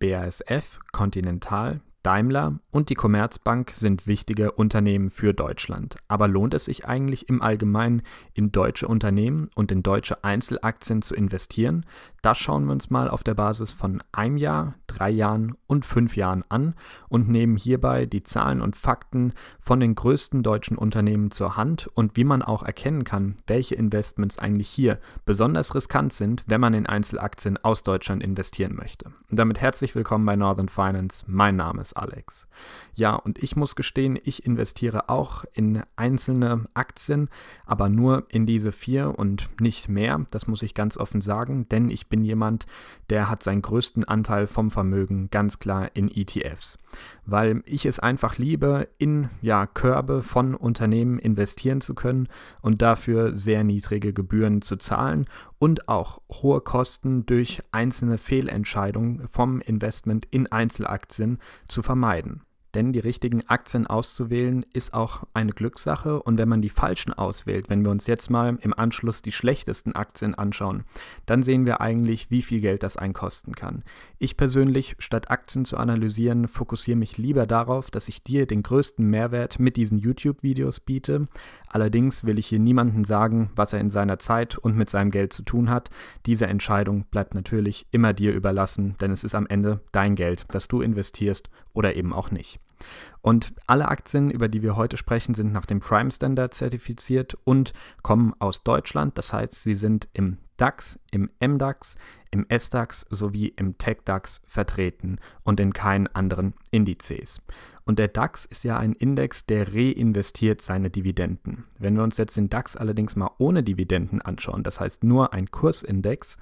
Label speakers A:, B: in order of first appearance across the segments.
A: BASF, Continental, Daimler und die Commerzbank sind wichtige Unternehmen für Deutschland. Aber lohnt es sich eigentlich im Allgemeinen, in deutsche Unternehmen und in deutsche Einzelaktien zu investieren? Das schauen wir uns mal auf der Basis von einem Jahr, drei Jahren und fünf Jahren an und nehmen hierbei die Zahlen und Fakten von den größten deutschen Unternehmen zur Hand und wie man auch erkennen kann, welche Investments eigentlich hier besonders riskant sind, wenn man in Einzelaktien aus Deutschland investieren möchte. Und damit herzlich willkommen bei Northern Finance. Mein Name ist als Alex. Ja, und ich muss gestehen, ich investiere auch in einzelne Aktien, aber nur in diese vier und nicht mehr, das muss ich ganz offen sagen, denn ich bin jemand, der hat seinen größten Anteil vom Vermögen ganz klar in ETFs weil ich es einfach liebe, in ja, Körbe von Unternehmen investieren zu können und dafür sehr niedrige Gebühren zu zahlen und auch hohe Kosten durch einzelne Fehlentscheidungen vom Investment in Einzelaktien zu vermeiden. Denn die richtigen Aktien auszuwählen ist auch eine Glückssache. Und wenn man die falschen auswählt, wenn wir uns jetzt mal im Anschluss die schlechtesten Aktien anschauen, dann sehen wir eigentlich, wie viel Geld das einen kosten kann. Ich persönlich, statt Aktien zu analysieren, fokussiere mich lieber darauf, dass ich dir den größten Mehrwert mit diesen YouTube-Videos biete. Allerdings will ich hier niemandem sagen, was er in seiner Zeit und mit seinem Geld zu tun hat. Diese Entscheidung bleibt natürlich immer dir überlassen, denn es ist am Ende dein Geld, das du investierst oder eben auch nicht. Und alle Aktien, über die wir heute sprechen, sind nach dem Prime Standard zertifiziert und kommen aus Deutschland. Das heißt, sie sind im DAX, im MDAX, im SDAX sowie im TechDAX vertreten und in keinen anderen Indizes. Und der DAX ist ja ein Index, der reinvestiert seine Dividenden. Wenn wir uns jetzt den DAX allerdings mal ohne Dividenden anschauen, das heißt nur ein Kursindex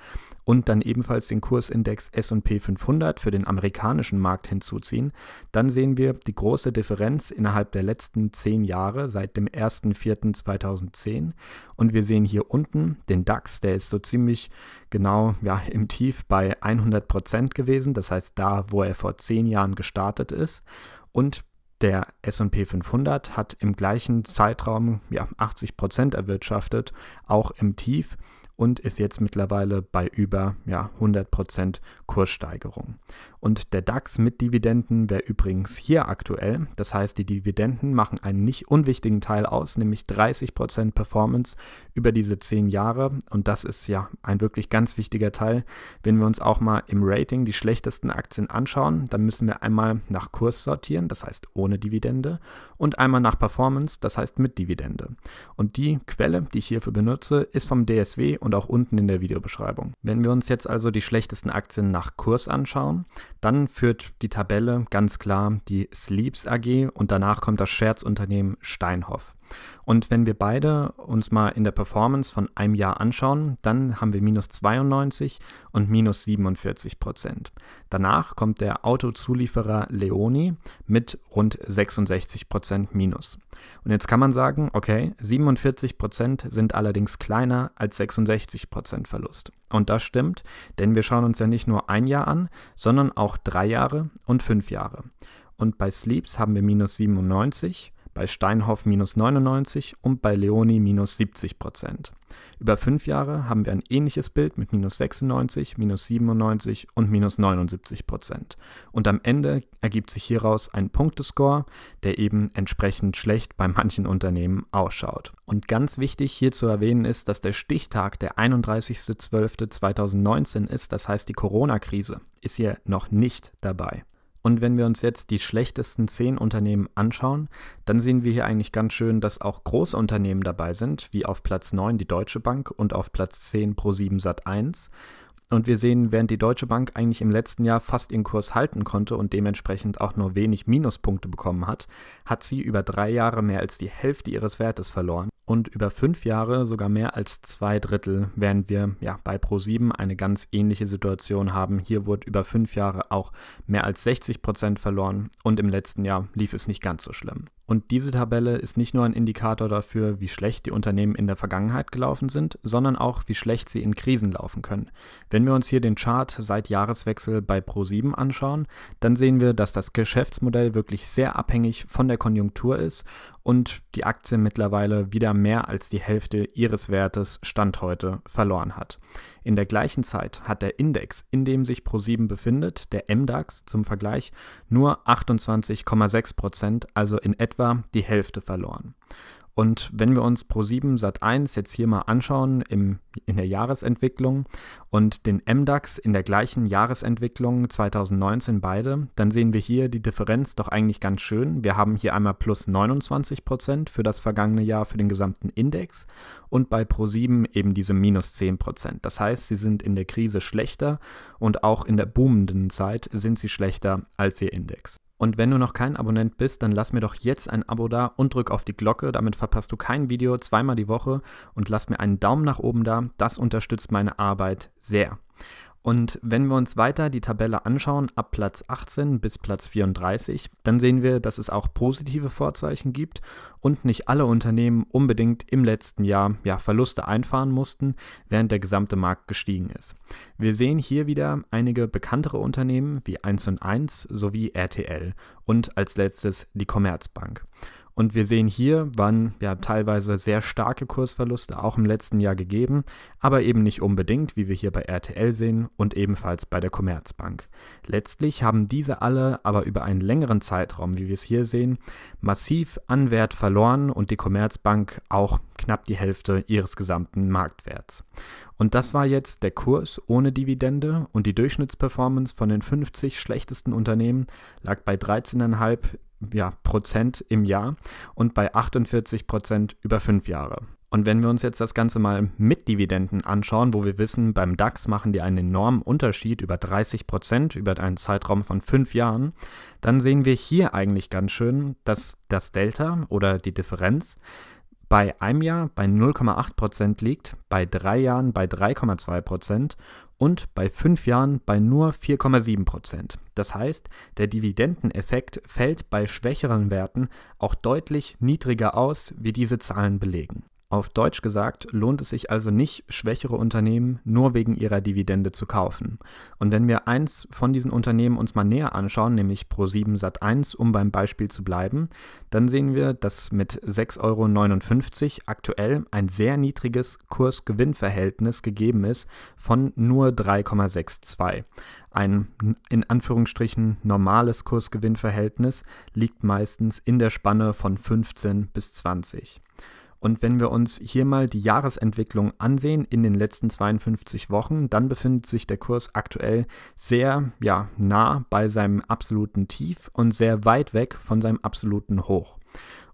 A: und dann ebenfalls den Kursindex SP 500 für den amerikanischen Markt hinzuziehen, dann sehen wir die große Differenz innerhalb der letzten zehn Jahre seit dem 1.4.2010. Und wir sehen hier unten den DAX, der ist so ziemlich genau ja, im Tief bei 100% Prozent gewesen, das heißt da, wo er vor zehn Jahren gestartet ist. Und der SP 500 hat im gleichen Zeitraum ja, 80 Prozent erwirtschaftet, auch im Tief und ist jetzt mittlerweile bei über ja, 100 Prozent Kurssteigerung. Und der DAX mit Dividenden wäre übrigens hier aktuell. Das heißt, die Dividenden machen einen nicht unwichtigen Teil aus, nämlich 30% Performance über diese 10 Jahre. Und das ist ja ein wirklich ganz wichtiger Teil. Wenn wir uns auch mal im Rating die schlechtesten Aktien anschauen, dann müssen wir einmal nach Kurs sortieren, das heißt ohne Dividende, und einmal nach Performance, das heißt mit Dividende. Und die Quelle, die ich hierfür benutze, ist vom DSW und auch unten in der Videobeschreibung. Wenn wir uns jetzt also die schlechtesten Aktien nach Kurs anschauen. Dann führt die Tabelle ganz klar die Sleeps AG und danach kommt das Scherzunternehmen Steinhoff. Und wenn wir beide uns mal in der Performance von einem Jahr anschauen, dann haben wir minus 92 und minus 47 Prozent. Danach kommt der Autozulieferer Leoni mit rund 66 Prozent minus. Und jetzt kann man sagen, okay, 47 Prozent sind allerdings kleiner als 66 Prozent Verlust. Und das stimmt, denn wir schauen uns ja nicht nur ein Jahr an, sondern auch drei Jahre und fünf Jahre. Und bei Sleeps haben wir minus 97 bei Steinhoff minus 99 und bei Leoni minus 70 Prozent. Über fünf Jahre haben wir ein ähnliches Bild mit minus 96, minus 97 und minus 79 Prozent. Und am Ende ergibt sich hieraus ein Punktescore, der eben entsprechend schlecht bei manchen Unternehmen ausschaut. Und ganz wichtig hier zu erwähnen ist, dass der Stichtag der 31.12.2019 ist, das heißt die Corona-Krise ist hier noch nicht dabei. Und wenn wir uns jetzt die schlechtesten zehn Unternehmen anschauen, dann sehen wir hier eigentlich ganz schön, dass auch große Unternehmen dabei sind, wie auf Platz 9 die Deutsche Bank und auf Platz 10 Pro7 Sat 1. Und wir sehen, während die Deutsche Bank eigentlich im letzten Jahr fast ihren Kurs halten konnte und dementsprechend auch nur wenig Minuspunkte bekommen hat, hat sie über drei Jahre mehr als die Hälfte ihres Wertes verloren und über fünf Jahre sogar mehr als zwei Drittel, während wir ja bei Pro7 eine ganz ähnliche Situation haben. Hier wurde über fünf Jahre auch mehr als 60 Prozent verloren und im letzten Jahr lief es nicht ganz so schlimm. Und diese Tabelle ist nicht nur ein Indikator dafür, wie schlecht die Unternehmen in der Vergangenheit gelaufen sind, sondern auch, wie schlecht sie in Krisen laufen können. Wenn wir uns hier den Chart seit Jahreswechsel bei Pro7 anschauen, dann sehen wir, dass das Geschäftsmodell wirklich sehr abhängig von der Konjunktur ist und die Aktie mittlerweile wieder mehr als die Hälfte ihres Wertes Stand heute verloren hat. In der gleichen Zeit hat der Index, in dem sich ProSieben befindet, der MDAX zum Vergleich, nur 28,6 Prozent, also in etwa die Hälfte verloren. Und wenn wir uns Pro7 Sat1 jetzt hier mal anschauen im, in der Jahresentwicklung und den MDAX in der gleichen Jahresentwicklung 2019 beide, dann sehen wir hier die Differenz doch eigentlich ganz schön. Wir haben hier einmal plus 29 Prozent für das vergangene Jahr für den gesamten Index und bei Pro7 eben diese minus 10 Prozent. Das heißt, sie sind in der Krise schlechter und auch in der boomenden Zeit sind sie schlechter als ihr Index. Und wenn du noch kein Abonnent bist, dann lass mir doch jetzt ein Abo da und drück auf die Glocke, damit verpasst du kein Video zweimal die Woche und lass mir einen Daumen nach oben da, das unterstützt meine Arbeit sehr. Und wenn wir uns weiter die Tabelle anschauen, ab Platz 18 bis Platz 34, dann sehen wir, dass es auch positive Vorzeichen gibt und nicht alle Unternehmen unbedingt im letzten Jahr ja, Verluste einfahren mussten, während der gesamte Markt gestiegen ist. Wir sehen hier wieder einige bekanntere Unternehmen wie 1 und 1 sowie RTL und als letztes die Commerzbank. Und wir sehen hier, waren ja teilweise sehr starke Kursverluste auch im letzten Jahr gegeben, aber eben nicht unbedingt, wie wir hier bei RTL sehen und ebenfalls bei der Commerzbank. Letztlich haben diese alle aber über einen längeren Zeitraum, wie wir es hier sehen, massiv an Wert verloren und die Commerzbank auch knapp die Hälfte ihres gesamten Marktwerts. Und das war jetzt der Kurs ohne Dividende und die Durchschnittsperformance von den 50 schlechtesten Unternehmen lag bei 13,5 ja, Prozent im Jahr und bei 48 Prozent über fünf Jahre. Und wenn wir uns jetzt das Ganze mal mit Dividenden anschauen, wo wir wissen, beim DAX machen die einen enormen Unterschied über 30 Prozent über einen Zeitraum von fünf Jahren, dann sehen wir hier eigentlich ganz schön, dass das Delta oder die Differenz bei einem Jahr bei 0,8% liegt, bei drei Jahren bei 3,2% und bei fünf Jahren bei nur 4,7%. Das heißt, der Dividendeneffekt fällt bei schwächeren Werten auch deutlich niedriger aus, wie diese Zahlen belegen auf Deutsch gesagt, lohnt es sich also nicht, schwächere Unternehmen nur wegen ihrer Dividende zu kaufen. Und wenn wir eins von diesen Unternehmen uns mal näher anschauen, nämlich Pro7 Sat1, um beim Beispiel zu bleiben, dann sehen wir, dass mit 6,59 Euro aktuell ein sehr niedriges Kurs-Gewinn-Verhältnis gegeben ist von nur 3,62. Ein in Anführungsstrichen normales Kurs-Gewinn-Verhältnis liegt meistens in der Spanne von 15 bis 20. Und wenn wir uns hier mal die Jahresentwicklung ansehen in den letzten 52 Wochen, dann befindet sich der Kurs aktuell sehr ja, nah bei seinem absoluten Tief und sehr weit weg von seinem absoluten Hoch.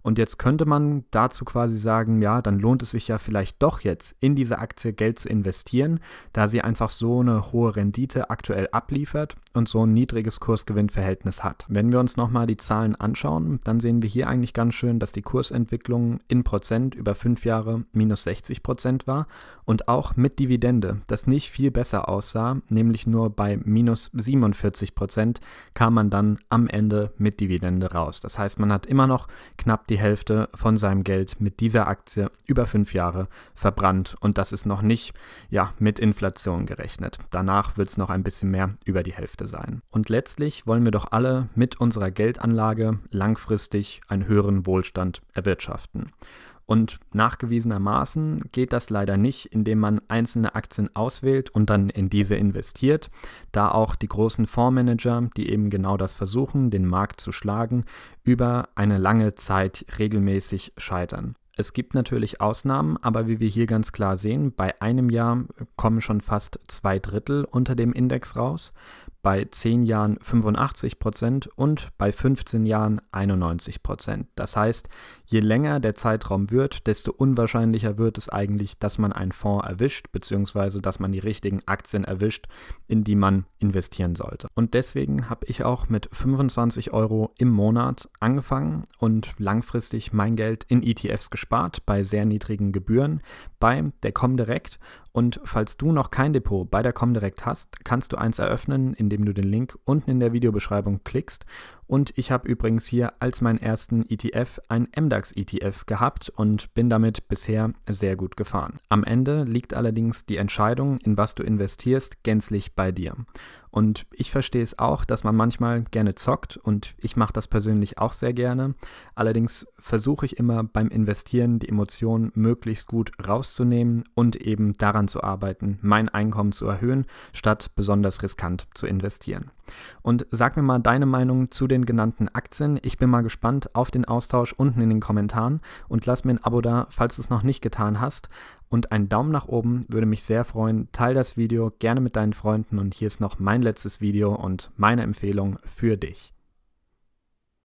A: Und jetzt könnte man dazu quasi sagen, ja, dann lohnt es sich ja vielleicht doch jetzt in diese Aktie Geld zu investieren, da sie einfach so eine hohe Rendite aktuell abliefert und so ein niedriges Kursgewinnverhältnis hat. Wenn wir uns nochmal die Zahlen anschauen, dann sehen wir hier eigentlich ganz schön, dass die Kursentwicklung in Prozent über fünf Jahre minus 60 Prozent war und auch mit Dividende, das nicht viel besser aussah, nämlich nur bei minus 47 Prozent kam man dann am Ende mit Dividende raus. Das heißt, man hat immer noch knapp die die Hälfte von seinem Geld mit dieser Aktie über fünf Jahre verbrannt. Und das ist noch nicht ja, mit Inflation gerechnet. Danach wird es noch ein bisschen mehr über die Hälfte sein. Und letztlich wollen wir doch alle mit unserer Geldanlage langfristig einen höheren Wohlstand erwirtschaften. Und nachgewiesenermaßen geht das leider nicht, indem man einzelne Aktien auswählt und dann in diese investiert, da auch die großen Fondsmanager, die eben genau das versuchen, den Markt zu schlagen, über eine lange Zeit regelmäßig scheitern. Es gibt natürlich Ausnahmen, aber wie wir hier ganz klar sehen, bei einem Jahr kommen schon fast zwei Drittel unter dem Index raus bei 10 Jahren 85 Prozent und bei 15 Jahren 91 Prozent. Das heißt, je länger der Zeitraum wird, desto unwahrscheinlicher wird es eigentlich, dass man einen Fonds erwischt, beziehungsweise dass man die richtigen Aktien erwischt, in die man investieren sollte. Und deswegen habe ich auch mit 25 Euro im Monat angefangen und langfristig mein Geld in ETFs gespart bei sehr niedrigen Gebühren bei der Comdirect. Und falls du noch kein Depot bei der Comdirect hast, kannst du eins eröffnen, indem indem du den Link unten in der Videobeschreibung klickst und ich habe übrigens hier als meinen ersten ETF ein MDAX-ETF gehabt und bin damit bisher sehr gut gefahren. Am Ende liegt allerdings die Entscheidung, in was du investierst, gänzlich bei dir. Und ich verstehe es auch, dass man manchmal gerne zockt und ich mache das persönlich auch sehr gerne. Allerdings versuche ich immer beim Investieren die Emotionen möglichst gut rauszunehmen und eben daran zu arbeiten, mein Einkommen zu erhöhen, statt besonders riskant zu investieren. Und sag mir mal deine Meinung zu den den genannten Aktien. Ich bin mal gespannt auf den Austausch unten in den Kommentaren und lass mir ein Abo da, falls du es noch nicht getan hast. Und einen Daumen nach oben würde mich sehr freuen. Teil das Video gerne mit deinen Freunden und hier ist noch mein letztes Video und meine Empfehlung für dich.